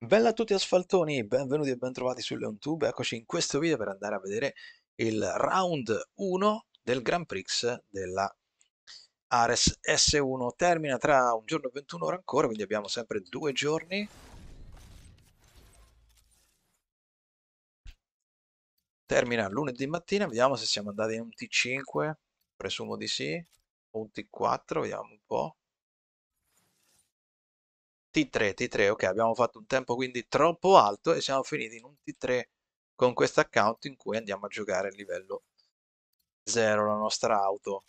Bella a tutti asfaltoni, benvenuti e bentrovati su LeonTube, eccoci in questo video per andare a vedere il round 1 del Grand Prix della Ares S1, termina tra un giorno e 21 ore ancora, quindi abbiamo sempre due giorni. Termina lunedì mattina, vediamo se siamo andati in un T5, presumo di sì, o un T4, vediamo un po'. T3, T3, ok, abbiamo fatto un tempo quindi troppo alto e siamo finiti in un T3 con questo account in cui andiamo a giocare a livello 0 la nostra auto.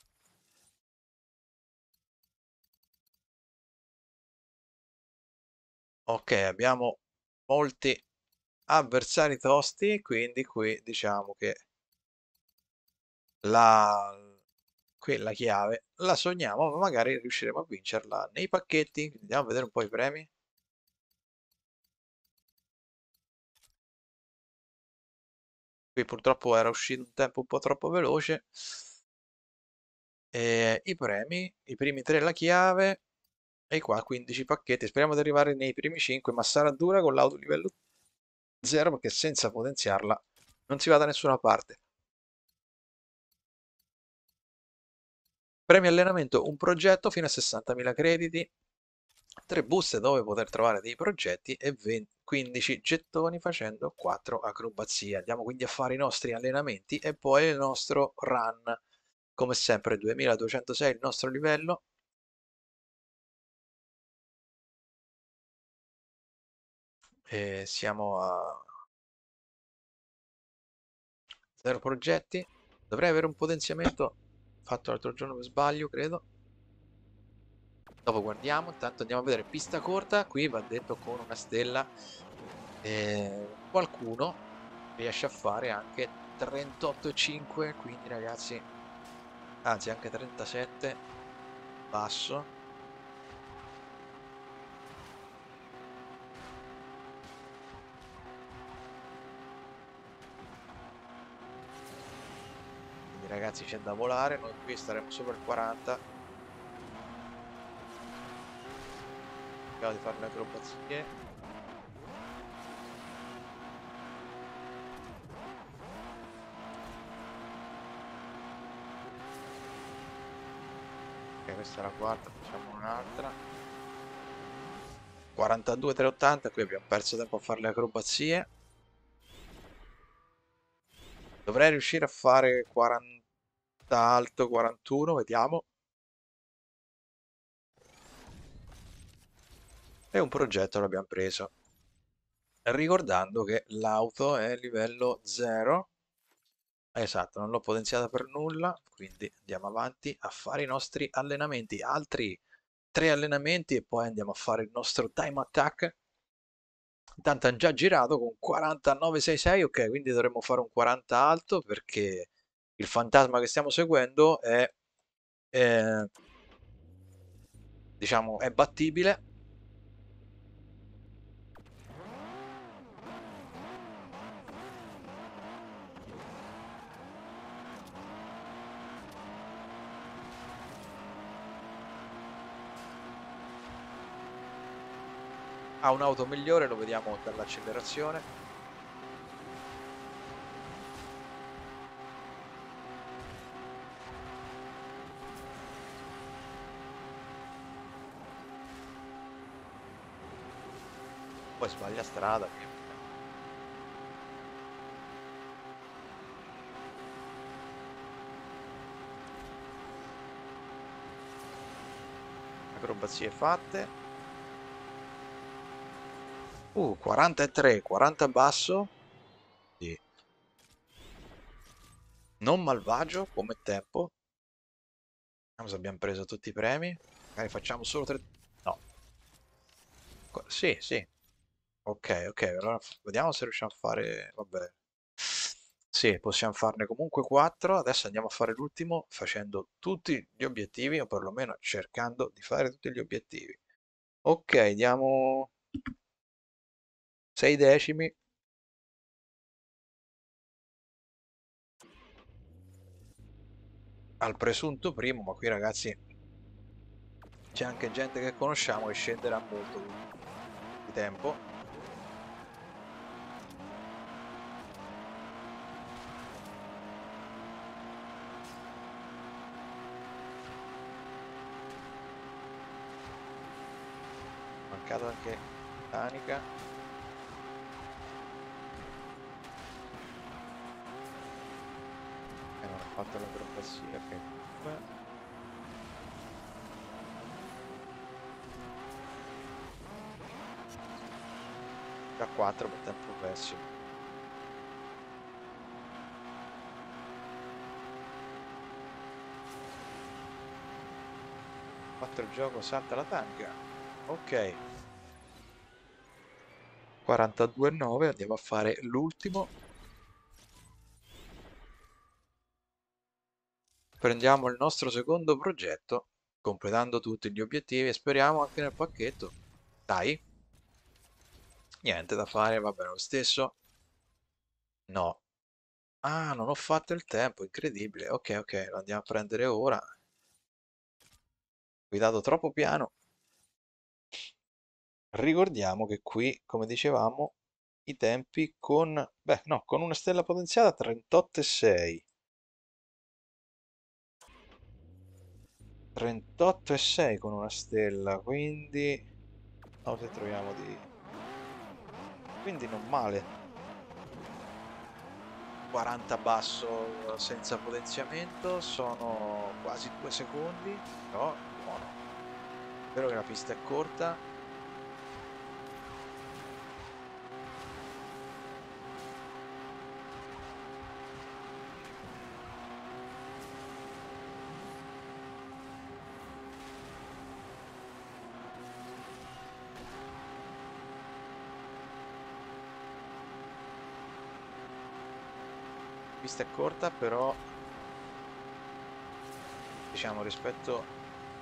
Ok, abbiamo molti avversari tosti, quindi qui diciamo che la, quella chiave la sogniamo ma magari riusciremo a vincerla nei pacchetti andiamo a vedere un po' i premi qui purtroppo era uscito un tempo un po' troppo veloce e i premi i primi tre la chiave e qua 15 pacchetti speriamo di arrivare nei primi 5 ma sarà dura con l'auto livello 0 perché senza potenziarla non si va da nessuna parte Premio allenamento, un progetto fino a 60.000 crediti, 3 buste dove poter trovare dei progetti e 20, 15 gettoni facendo 4 acrobazie. Andiamo quindi a fare i nostri allenamenti e poi il nostro run. Come sempre 2206 il nostro livello, E siamo a 0 progetti dovrei avere un potenziamento fatto l'altro giorno per sbaglio, credo. Dopo guardiamo, intanto andiamo a vedere pista corta, qui va detto con una stella. Eh, qualcuno riesce a fare anche 38,5, quindi ragazzi, anzi anche 37, basso. ragazzi c'è da volare noi qui staremo sopra il 40 cerchiamo di fare le acrobazie ok questa è la quarta facciamo un'altra 42 380 qui abbiamo perso tempo a fare le acrobazie dovrei riuscire a fare 40 40, alto 41, vediamo. E un progetto l'abbiamo preso. Ricordando che l'auto è livello 0. Esatto, non l'ho potenziata per nulla, quindi andiamo avanti a fare i nostri allenamenti. Altri tre allenamenti e poi andiamo a fare il nostro time attack. Intanto hanno già girato con 49,66, ok, quindi dovremmo fare un 40 alto perché il fantasma che stiamo seguendo è, è diciamo è battibile ha un'auto migliore lo vediamo dall'accelerazione sbaglia strada. Acrobazie fatte. Uh, 43, 40 basso. Sì. Non malvagio come tempo. Vediamo se abbiamo preso tutti i premi. Magari facciamo solo tre... No. Sì, sì, Ok, ok, allora vediamo se riusciamo a fare... Vabbè. Sì, possiamo farne comunque 4. Adesso andiamo a fare l'ultimo facendo tutti gli obiettivi, o perlomeno cercando di fare tutti gli obiettivi. Ok, diamo 6 decimi. Al presunto primo, ma qui ragazzi c'è anche gente che conosciamo e scenderà molto di tempo anche Danica e eh, non ha fatto la acrobazia che comunque da 4 per tempo pessimo il gioco salta la tanga ok 42,9 andiamo a fare l'ultimo prendiamo il nostro secondo progetto completando tutti gli obiettivi e speriamo anche nel pacchetto dai niente da fare va bene lo stesso no ah non ho fatto il tempo incredibile ok ok lo andiamo a prendere ora guidato troppo piano Ricordiamo che qui, come dicevamo, i tempi con, beh, no, con una stella potenziata 38,6. 38,6 con una stella, quindi... Cosa se troviamo di... Quindi non male. 40 basso senza potenziamento, sono quasi 2 secondi, però no, buono. Spero che la pista è corta, pista è corta però diciamo rispetto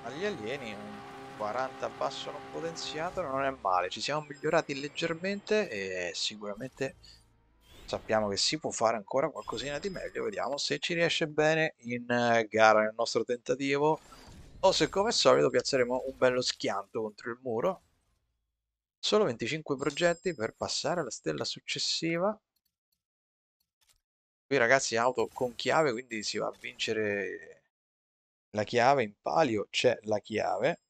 agli alieni un 40 basso non potenziato non è male ci siamo migliorati leggermente e sicuramente sappiamo che si può fare ancora qualcosina di meglio vediamo se ci riesce bene in eh, gara nel nostro tentativo o se come al solito piazzeremo un bello schianto contro il muro solo 25 progetti per passare alla stella successiva Qui ragazzi auto con chiave, quindi si va a vincere la chiave, in palio c'è la chiave.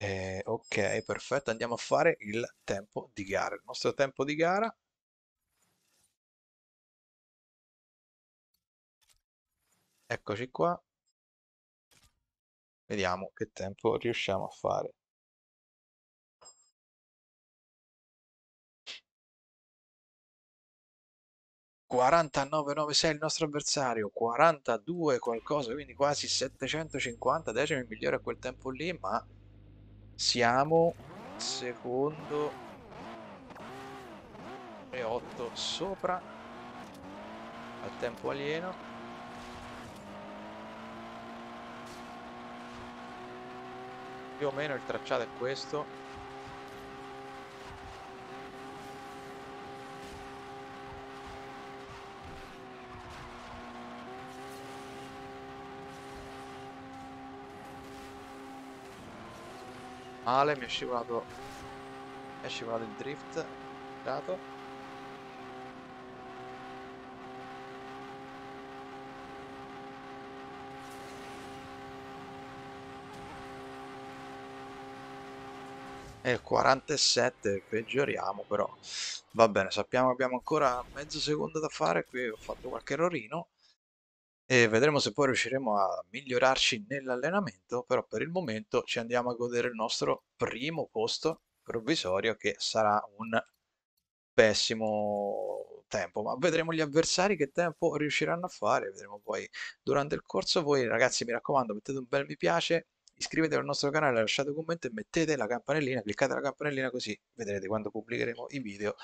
Eh, ok, perfetto, andiamo a fare il tempo di gara. Il nostro tempo di gara. Eccoci qua. Vediamo che tempo riusciamo a fare. 49,96 il nostro avversario, 42 qualcosa, quindi quasi 750 decimi migliore a quel tempo lì, ma siamo secondo e 8 sopra al tempo alieno. Più o meno il tracciato è questo, male, mi è scivolato. Mi è scivolato il drift. Dato. Eh, e 47 peggioriamo però va bene sappiamo che abbiamo ancora mezzo secondo da fare qui ho fatto qualche errorino e vedremo se poi riusciremo a migliorarci nell'allenamento, però per il momento ci andiamo a godere il nostro primo posto provvisorio che sarà un pessimo tempo, ma vedremo gli avversari che tempo riusciranno a fare, vedremo poi durante il corso. Voi ragazzi mi raccomando mettete un bel mi piace, iscrivetevi al nostro canale, lasciate un commento e mettete la campanellina, cliccate la campanellina così vedrete quando pubblicheremo i video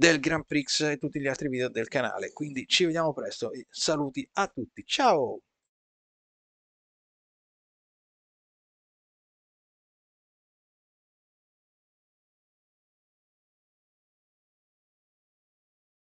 del Grand Prix e tutti gli altri video del canale. Quindi ci vediamo presto e saluti a tutti. Ciao!